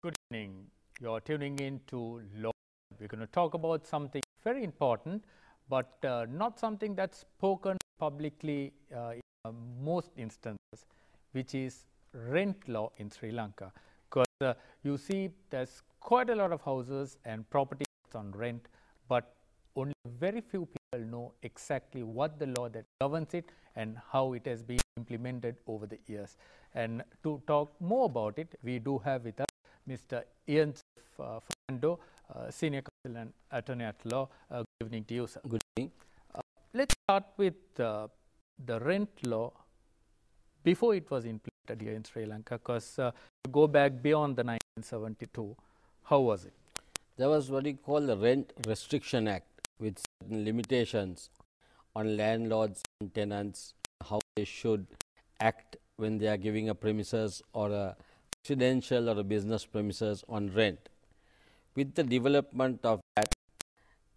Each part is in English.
Good evening. You're tuning in to Law. We're going to talk about something very important, but uh, not something that's spoken publicly uh, in uh, most instances, which is rent law in Sri Lanka. Because uh, you see, there's quite a lot of houses and properties on rent, but only very few people know exactly what the law that governs it and how it has been implemented over the years. And to talk more about it, we do have with us Mr. Ian Fernando, uh, Senior Counsel and Attorney at Law. Uh, good evening to you, sir. Good evening. Uh, let's start with uh, the rent law before it was implemented here in Sri Lanka, because uh, go back beyond the 1972. How was it? There was what we call the Rent Restriction Act with certain limitations on landlords and tenants, how they should act when they are giving a premises or a residential or business premises on rent. With the development of that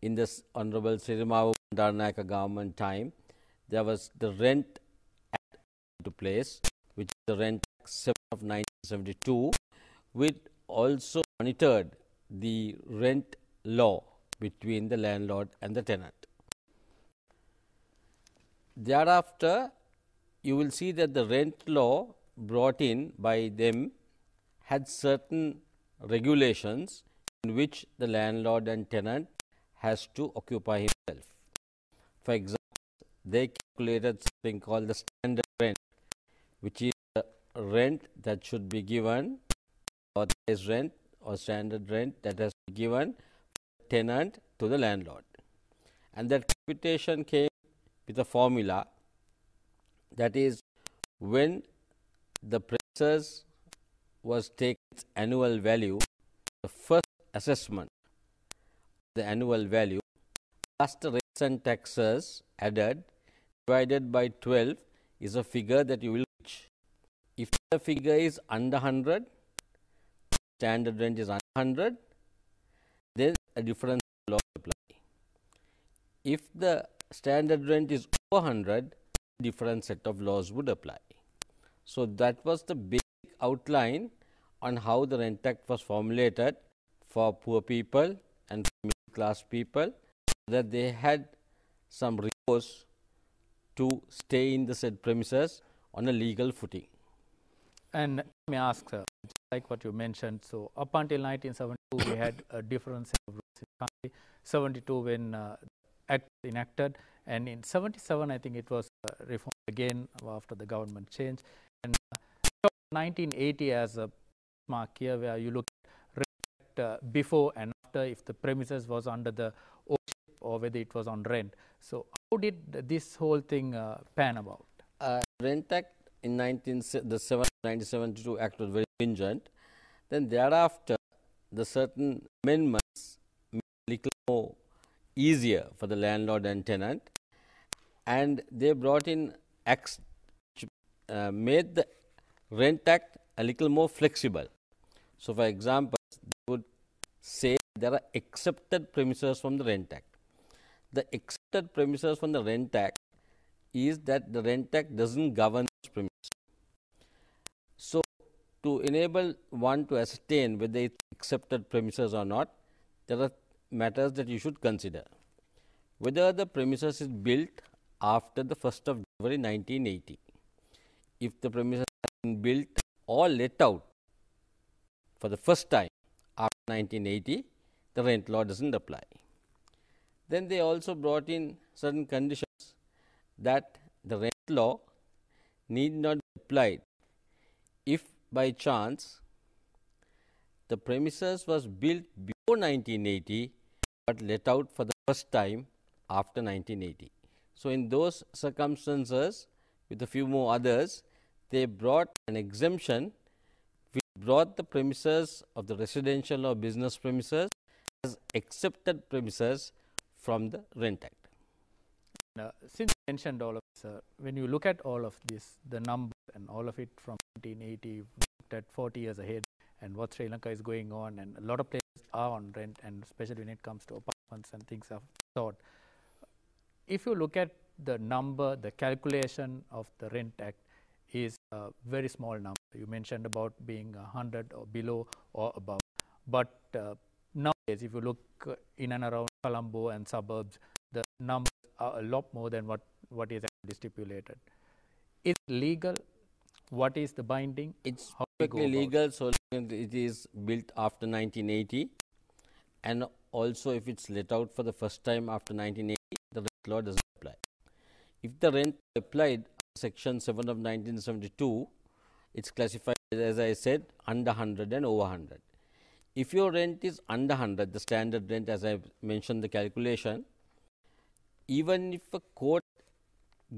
in this Honorable Sirimao Darnaka government time, there was the rent act into place, which is the rent act of 1972, which also monitored the rent law between the landlord and the tenant. Thereafter, you will see that the rent law brought in by them had certain regulations in which the landlord and tenant has to occupy himself. For example, they calculated something called the standard rent, which is the rent that should be given or base rent or standard rent that has to be given tenant to the landlord. And that computation came with a formula that is when the prices was take its annual value, the first assessment, the annual value, plus the rates and taxes added divided by 12 is a figure that you will reach. If the figure is under 100, standard range is under 100, then a difference law apply. If the standard range is over 100, different set of laws would apply. So, that was the outline on how the rent act was formulated for poor people and middle class people that they had some recourse to stay in the said premises on a legal footing. And may me ask sir, like what you mentioned, so up until 1972 we had a difference of rules in the country, 72 when uh, act enacted and in 77 I think it was uh, reformed again after the government change and uh, 1980 as a mark here where you look at uh, before and after if the premises was under the ownership or whether it was on rent. So how did this whole thing uh, pan about? Uh, rent Act in 19, the 1972 Act was very stringent. Then thereafter, the certain amendments made it little more easier for the landlord and tenant, and they brought in acts which uh, made the rent act a little more flexible. So, for example, they would say there are accepted premises from the rent act. The accepted premises from the rent act is that the rent act does not govern those premises. So, to enable one to ascertain whether it is accepted premises or not, there are matters that you should consider. Whether the premises is built after the 1st of January 1980. If the premises been built or let out for the first time after 1980, the rent law does not apply. Then they also brought in certain conditions that the rent law need not be applied if by chance the premises was built before 1980 but let out for the first time after 1980. So, in those circumstances with a few more others they brought an exemption which brought the premises of the residential or business premises as accepted premises from the Rent Act. Now, uh, since you mentioned all of this, uh, when you look at all of this, the number and all of it from 1980, looked at 40 years ahead and what Sri Lanka is going on and a lot of places are on rent and especially when it comes to apartments and things of sort. If you look at the number, the calculation of the Rent Act is a very small number. You mentioned about being 100 or below or above. But uh, nowadays, if you look uh, in and around Colombo and suburbs, the numbers are a lot more than what, what is actually stipulated. Is it legal? What is the binding? It's How perfectly legal long so it is built after 1980. And also, if it's let out for the first time after 1980, the rent law doesn't apply. If the rent applied Section 7 of 1972, it is classified as I said under 100 and over 100. If your rent is under 100, the standard rent as I mentioned the calculation, even if a court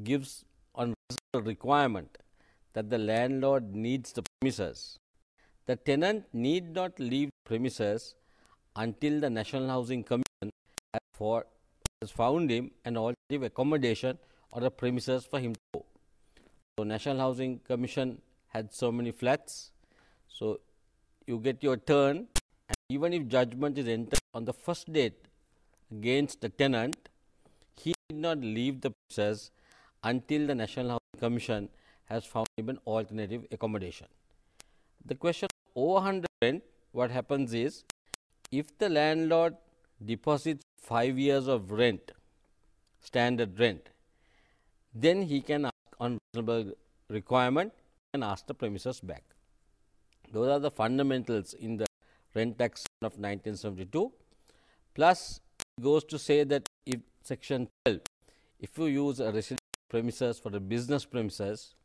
gives on requirement that the landlord needs the premises, the tenant need not leave the premises until the National Housing Commission has, has found him an alternative accommodation or a premises for him to go. So, National Housing Commission had so many flats. So, you get your turn and even if judgment is entered on the first date against the tenant, he did not leave the process until the National Housing Commission has found even alternative accommodation. The question over rent, what happens is, if the landlord deposits 5 years of rent, standard rent, then he can unreasonable requirement and ask the premises back. Those are the fundamentals in the rent tax of 1972. Plus, it goes to say that if section 12, if you use a residential premises for a business premises,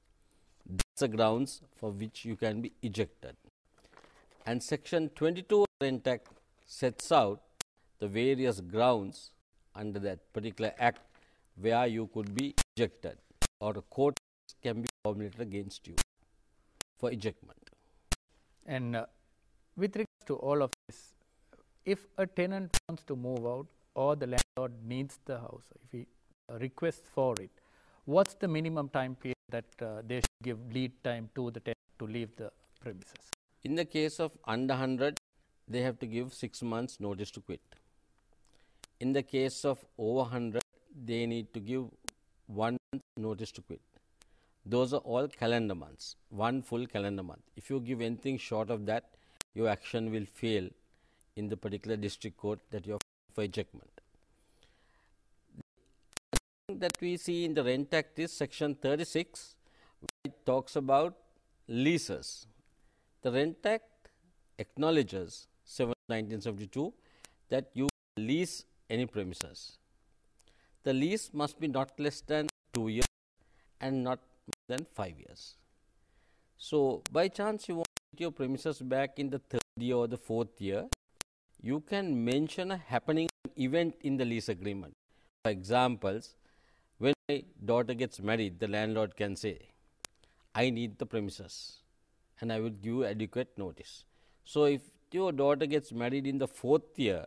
that's the grounds for which you can be ejected. And section 22 Rent Act sets out the various grounds under that particular act where you could be ejected or a court can be formulated against you for ejectment. And uh, with regards to all of this, if a tenant wants to move out or the landlord needs the house, if he uh, requests for it, what's the minimum time period that uh, they should give lead time to the tenant to leave the premises? In the case of under 100, they have to give 6 months notice to quit. In the case of over 100, they need to give 1 notice to quit. Those are all calendar months, one full calendar month. If you give anything short of that, your action will fail in the particular district court that you are for ejectment. The thing that we see in the Rent Act is section 36, which talks about leases. The Rent Act acknowledges 7 1972 that you lease any premises. The lease must be not less than 2 years and not more than 5 years. So, by chance you want your premises back in the third year or the fourth year, you can mention a happening event in the lease agreement. For examples, when my daughter gets married, the landlord can say, I need the premises and I will give adequate notice. So, if your daughter gets married in the fourth year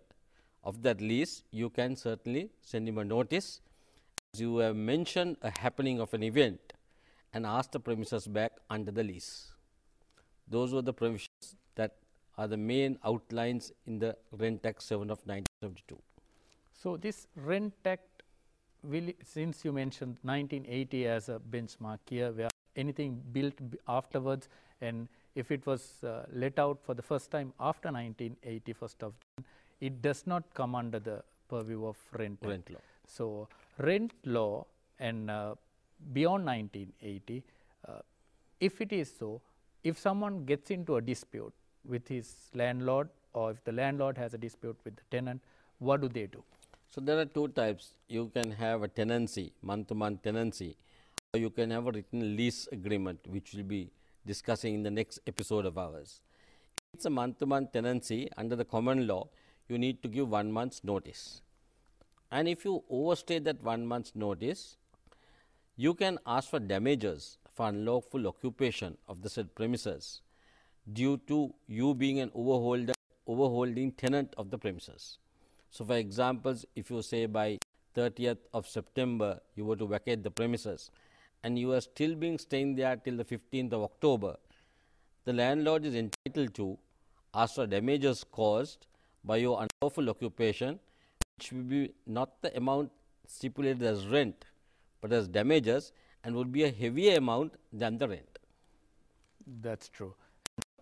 of that lease, you can certainly send him a notice you have mentioned a happening of an event and asked the premises back under the lease. Those were the premises that are the main outlines in the Rent Act 7 of 1972. So, this Rent Act will since you mentioned 1980 as a benchmark year where anything built afterwards and if it was uh, let out for the first time after 1980 first of June, it does not come under the purview of rent, rent law. So, rent law and uh, beyond 1980, uh, if it is so, if someone gets into a dispute with his landlord or if the landlord has a dispute with the tenant, what do they do? So, there are two types. You can have a tenancy, month to month tenancy, or you can have a written lease agreement, which we'll be discussing in the next episode of ours. it's a month to month tenancy under the common law, you need to give one month's notice. And if you overstay that one month's notice, you can ask for damages for unlawful occupation of the said premises due to you being an overholder, overholding tenant of the premises. So, for examples, if you say by 30th of September you were to vacate the premises and you are still being staying there till the 15th of October, the landlord is entitled to ask for damages caused by your unlawful occupation should be not the amount stipulated as rent, but as damages and would be a heavier amount than the rent. That is true.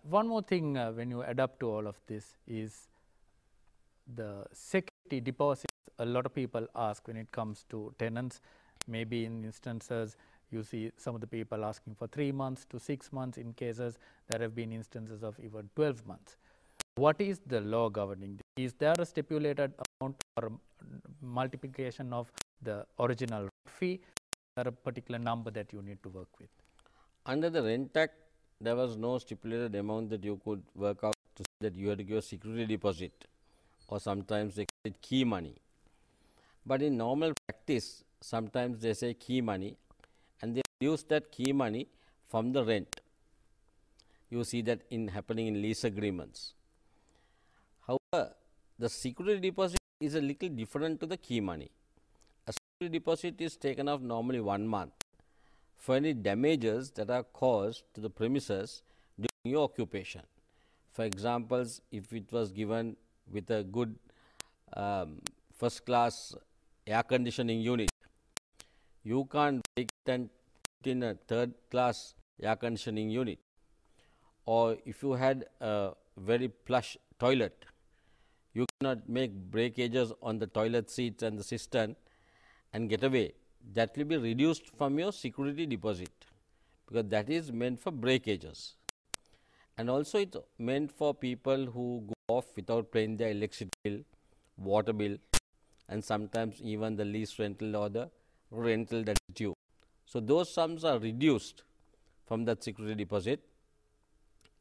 One more thing uh, when you add up to all of this is the security deposits a lot of people ask when it comes to tenants. Maybe in instances you see some of the people asking for 3 months to 6 months in cases there have been instances of even 12 months. What is the law governing Is there a stipulated amount or multiplication of the original fee or a particular number that you need to work with? Under the Rent Act, there was no stipulated amount that you could work out to say that you had to give a security deposit or sometimes they call it key money. But in normal practice, sometimes they say key money and they use that key money from the rent. You see that in happening in lease agreements the security deposit is a little different to the key money. A security deposit is taken off normally one month for any damages that are caused to the premises during your occupation. For examples, if it was given with a good um, first class air conditioning unit, you can't take it and put in a third class air conditioning unit. Or if you had a very plush toilet, not make breakages on the toilet seats and the cistern and get away that will be reduced from your security deposit because that is meant for breakages and also it's meant for people who go off without paying their electricity bill water bill and sometimes even the lease rental or the rental that is due so those sums are reduced from that security deposit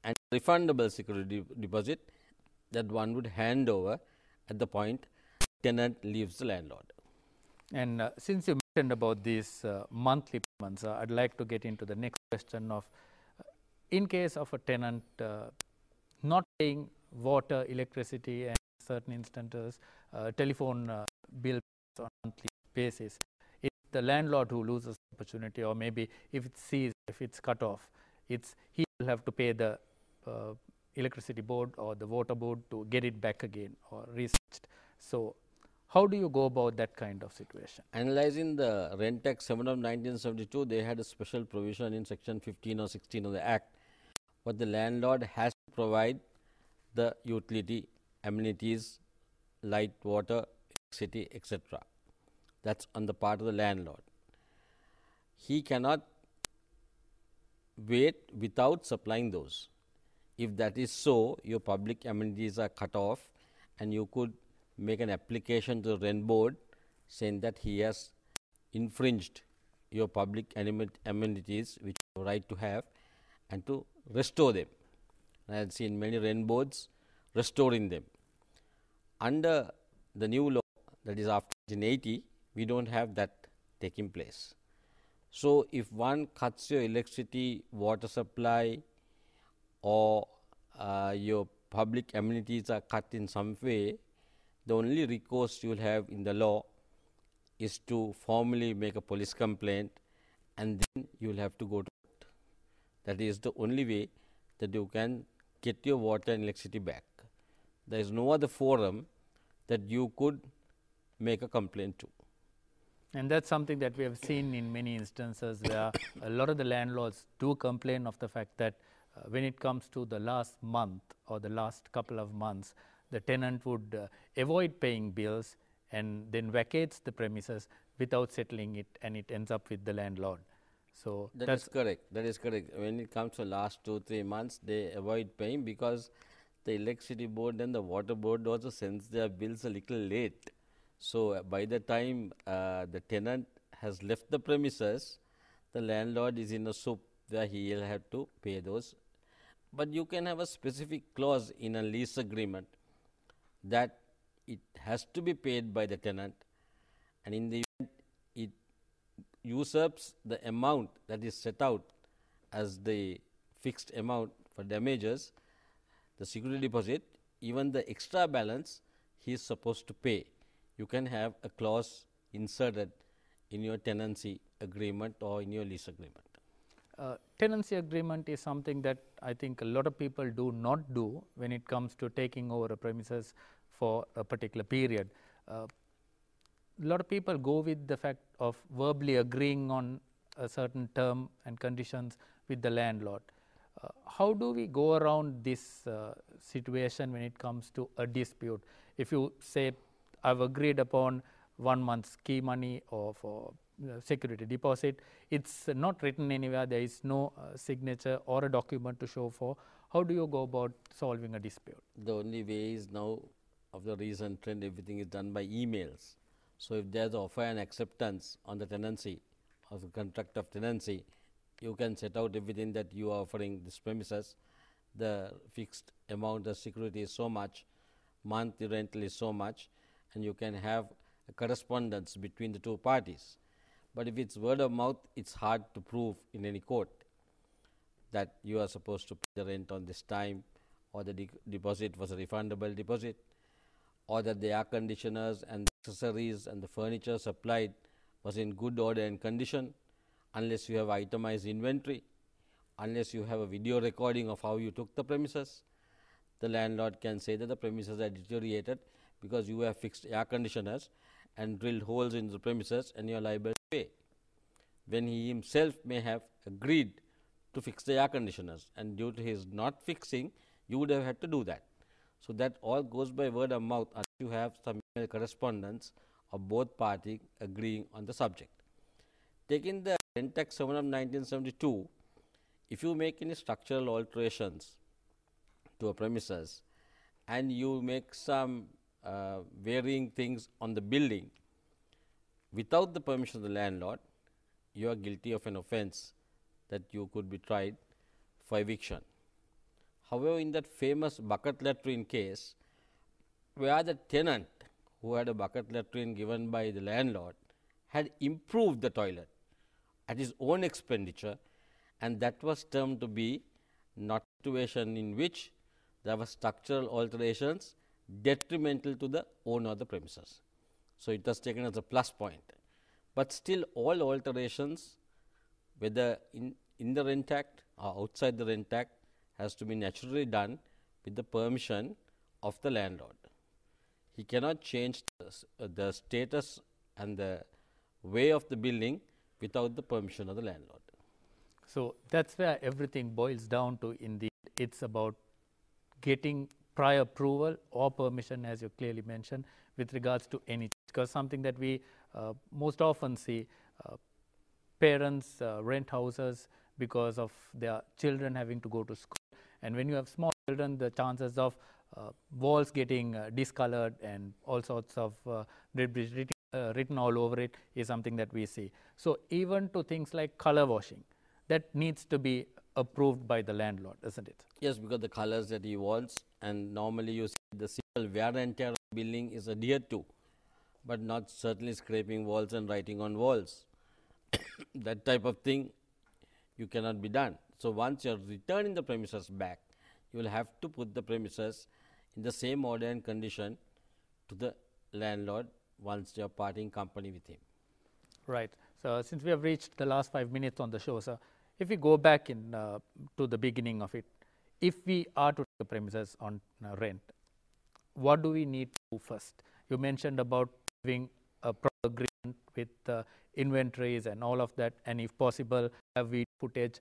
and refundable security deposit that one would hand over at the point tenant leaves the landlord. And uh, since you mentioned about these uh, monthly payments, uh, I'd like to get into the next question of uh, in case of a tenant uh, not paying water, electricity and certain instances uh, telephone uh, on monthly basis, if the landlord who loses opportunity or maybe if it sees, if it's cut off, it's he will have to pay the electricity board or the water board to get it back again or researched. So, how do you go about that kind of situation? Analyzing the Rent Act 7 of 1972, they had a special provision in section 15 or 16 of the Act, but the landlord has to provide the utility, amenities, light, water, electricity, etc. That is on the part of the landlord. He cannot wait without supplying those. If that is so, your public amenities are cut off and you could make an application to the rent board saying that he has infringed your public amenities which you have right to have and to restore them. I have seen many rent boards restoring them. Under the new law that is after 1980, we do not have that taking place. So, if one cuts your electricity, water supply, or uh, your public amenities are cut in some way, the only recourse you will have in the law is to formally make a police complaint and then you will have to go to court. That is the only way that you can get your water and electricity back. There is no other forum that you could make a complaint to. And that's something that we have seen in many instances where a lot of the landlords do complain of the fact that uh, when it comes to the last month or the last couple of months, the tenant would uh, avoid paying bills and then vacates the premises without settling it and it ends up with the landlord. So that that's is correct. That is correct. When it comes to last two, three months, they avoid paying because the electricity board and the water board also sends their bills a little late. So uh, by the time uh, the tenant has left the premises, the landlord is in a soup where he will have to pay those but you can have a specific clause in a lease agreement that it has to be paid by the tenant and in the event it usurps the amount that is set out as the fixed amount for damages, the security deposit, even the extra balance he is supposed to pay. You can have a clause inserted in your tenancy agreement or in your lease agreement. Uh, tenancy agreement is something that I think a lot of people do not do when it comes to taking over a premises for a particular period. A uh, lot of people go with the fact of verbally agreeing on a certain term and conditions with the landlord. Uh, how do we go around this uh, situation when it comes to a dispute? If you say, I've agreed upon one month's key money or for uh, security deposit. It is not written anywhere, there is no uh, signature or a document to show for. How do you go about solving a dispute? The only way is now of the recent trend everything is done by emails. So, if there is offer and acceptance on the tenancy of the contract of tenancy, you can set out everything that you are offering this premises, the fixed amount the security is so much, monthly rental is so much and you can have a correspondence between the two parties but if it's word of mouth, it's hard to prove in any court that you are supposed to pay the rent on this time or the de deposit was a refundable deposit or that the air conditioners and the accessories and the furniture supplied was in good order and condition unless you have itemized inventory, unless you have a video recording of how you took the premises. The landlord can say that the premises are deteriorated because you have fixed air conditioners and drilled holes in the premises and your liable pay. When he himself may have agreed to fix the air conditioners and due to his not fixing, you would have had to do that. So, that all goes by word of mouth unless you have some email correspondence of both parties agreeing on the subject. Taking the Rentax 7 of 1972, if you make any structural alterations to a premises and you make some uh, varying things on the building without the permission of the landlord, you are guilty of an offense that you could be tried for eviction. However, in that famous bucket latrine case, where the tenant who had a bucket latrine given by the landlord had improved the toilet at his own expenditure and that was termed to be not situation in which there were structural alterations detrimental to the owner of the premises. So, it was taken as a plus point, but still all alterations whether in, in the rent act or outside the rent act has to be naturally done with the permission of the landlord. He cannot change the, uh, the status and the way of the building without the permission of the landlord. So, that is where everything boils down to in the it is about getting prior approval or permission, as you clearly mentioned, with regards to any because something that we uh, most often see uh, parents uh, rent houses because of their children having to go to school. And when you have small children, the chances of uh, walls getting uh, discolored and all sorts of uh, written, written all over it is something that we see. So even to things like color washing, that needs to be approved by the landlord, isn't it? Yes, because the colors that he wants, and normally you see the civil wear and tear building is adhered to, but not certainly scraping walls and writing on walls. that type of thing you cannot be done. So, once you are returning the premises back, you will have to put the premises in the same order and condition to the landlord once you are parting company with him. Right. So, since we have reached the last five minutes on the show, sir, if we go back in uh, to the beginning of it, if we are to take premises on uh, rent, what do we need to do first? You mentioned about having a proper agreement with uh, inventories and all of that, and if possible, have we footage.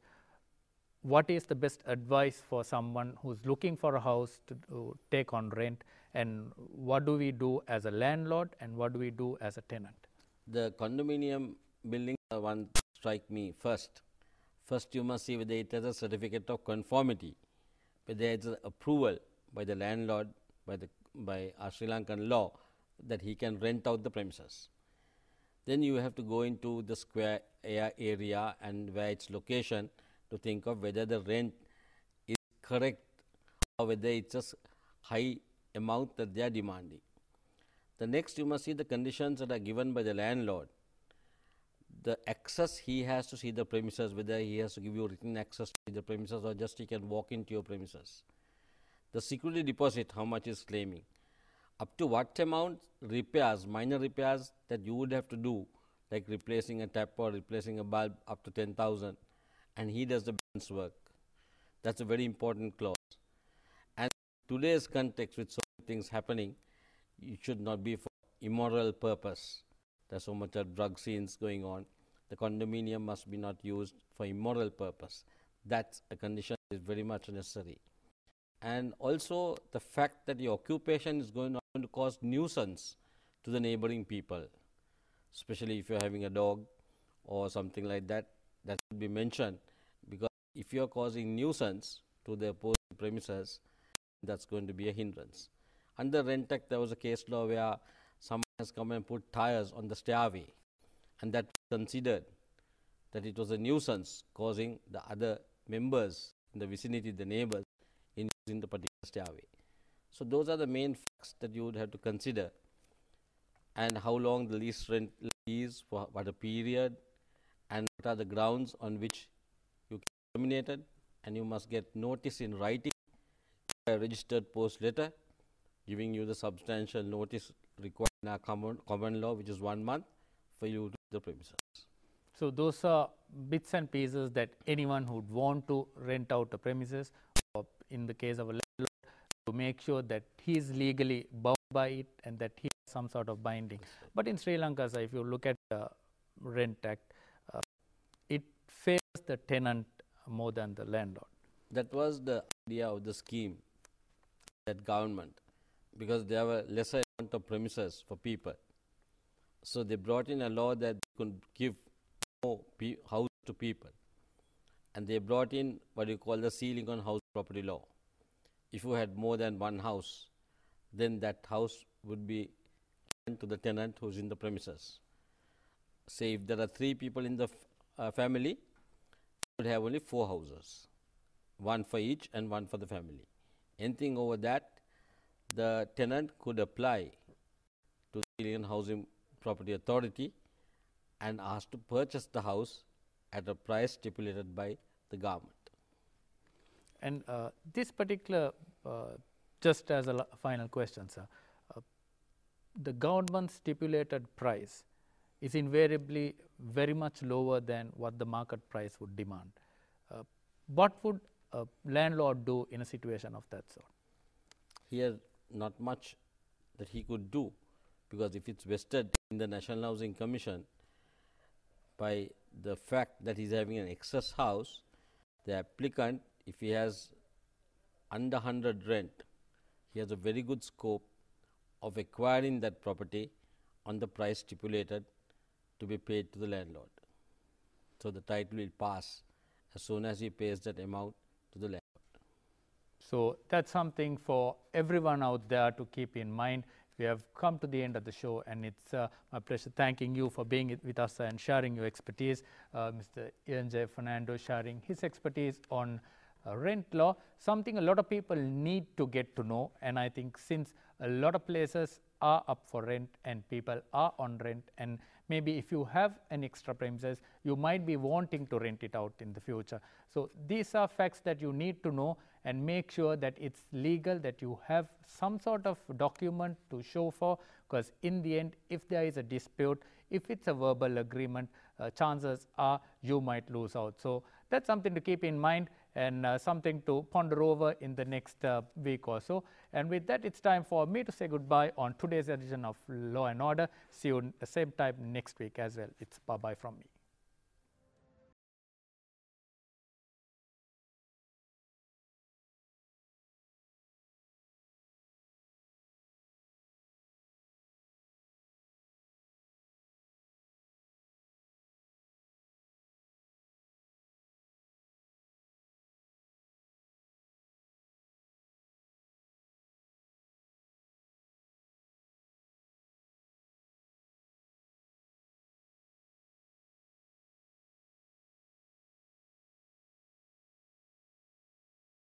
What is the best advice for someone who's looking for a house to, take on rent, and what do we do as a landlord, and what do we do as a tenant? The condominium building ones uh, one strike me first First, you must see whether it has a certificate of conformity, whether there is approval by the landlord, by the by our Sri Lankan law that he can rent out the premises. Then you have to go into the square area and where its location to think of whether the rent is correct or whether it's a high amount that they are demanding. The next you must see the conditions that are given by the landlord the access he has to see the premises, whether he has to give you written access to the premises or just he can walk into your premises. The security deposit, how much is claiming? Up to what amount repairs, minor repairs that you would have to do, like replacing a tap or replacing a bulb up to 10,000, and he does the balance work. That's a very important clause. And today's context with so many things happening, it should not be for immoral purpose. There's so much of drug scenes going on. The condominium must be not used for immoral purpose. That's a condition that is very much necessary. And also the fact that the occupation is going to cause nuisance to the neighboring people, especially if you're having a dog or something like that, that should be mentioned because if you're causing nuisance to the opposing premises, that's going to be a hindrance. Under Rent Act, there was a case law where someone has come and put tires on the stairway, and that was considered that it was a nuisance causing the other members in the vicinity, the neighbors, in using the particular stairway. So, those are the main facts that you would have to consider and how long the lease rent is, for what a period, and what are the grounds on which you can be terminated, and you must get notice in writing by a registered post letter giving you the substantial notice required in our common, common law, which is one month for you to the premises. So, those are bits and pieces that anyone who would want to rent out the premises or in the case of a landlord to make sure that he is legally bound by it and that he has some sort of binding. But in Sri Lanka, sir, if you look at the Rent Act, uh, it favors the tenant more than the landlord. That was the idea of the scheme, that government, because they have a lesser of premises for people. So they brought in a law that they could give more pe- house to people. And they brought in what you call the ceiling on house property law. If you had more than one house, then that house would be to the tenant who's in the premises. Say if there are three people in the f- uh, family, would have only four houses, one for each and one for the family. Anything over that, the tenant could apply to the Indian Housing Property Authority and ask to purchase the house at a price stipulated by the government. And uh, this particular, uh, just as a final question, sir, uh, the government stipulated price is invariably very much lower than what the market price would demand. Uh, what would a landlord do in a situation of that sort? Here not much that he could do, because if it's vested in the National Housing Commission by the fact that he's having an excess house, the applicant, if he has under 100 rent, he has a very good scope of acquiring that property on the price stipulated to be paid to the landlord. So, the title will pass as soon as he pays that amount to the landlord. So that's something for everyone out there to keep in mind. We have come to the end of the show, and it's uh, my pleasure thanking you for being with us and sharing your expertise. Uh, Mr. Ian J. Fernando sharing his expertise on uh, rent law, something a lot of people need to get to know. And I think since a lot of places are up for rent and people are on rent and maybe if you have an extra premises, you might be wanting to rent it out in the future. So, these are facts that you need to know and make sure that it's legal that you have some sort of document to show for because in the end if there is a dispute, if it's a verbal agreement, uh, chances are you might lose out. So, that's something to keep in mind and uh, something to ponder over in the next uh, week or so. And with that, it's time for me to say goodbye on today's edition of Law and Order. See you same time next week as well. It's bye-bye from me.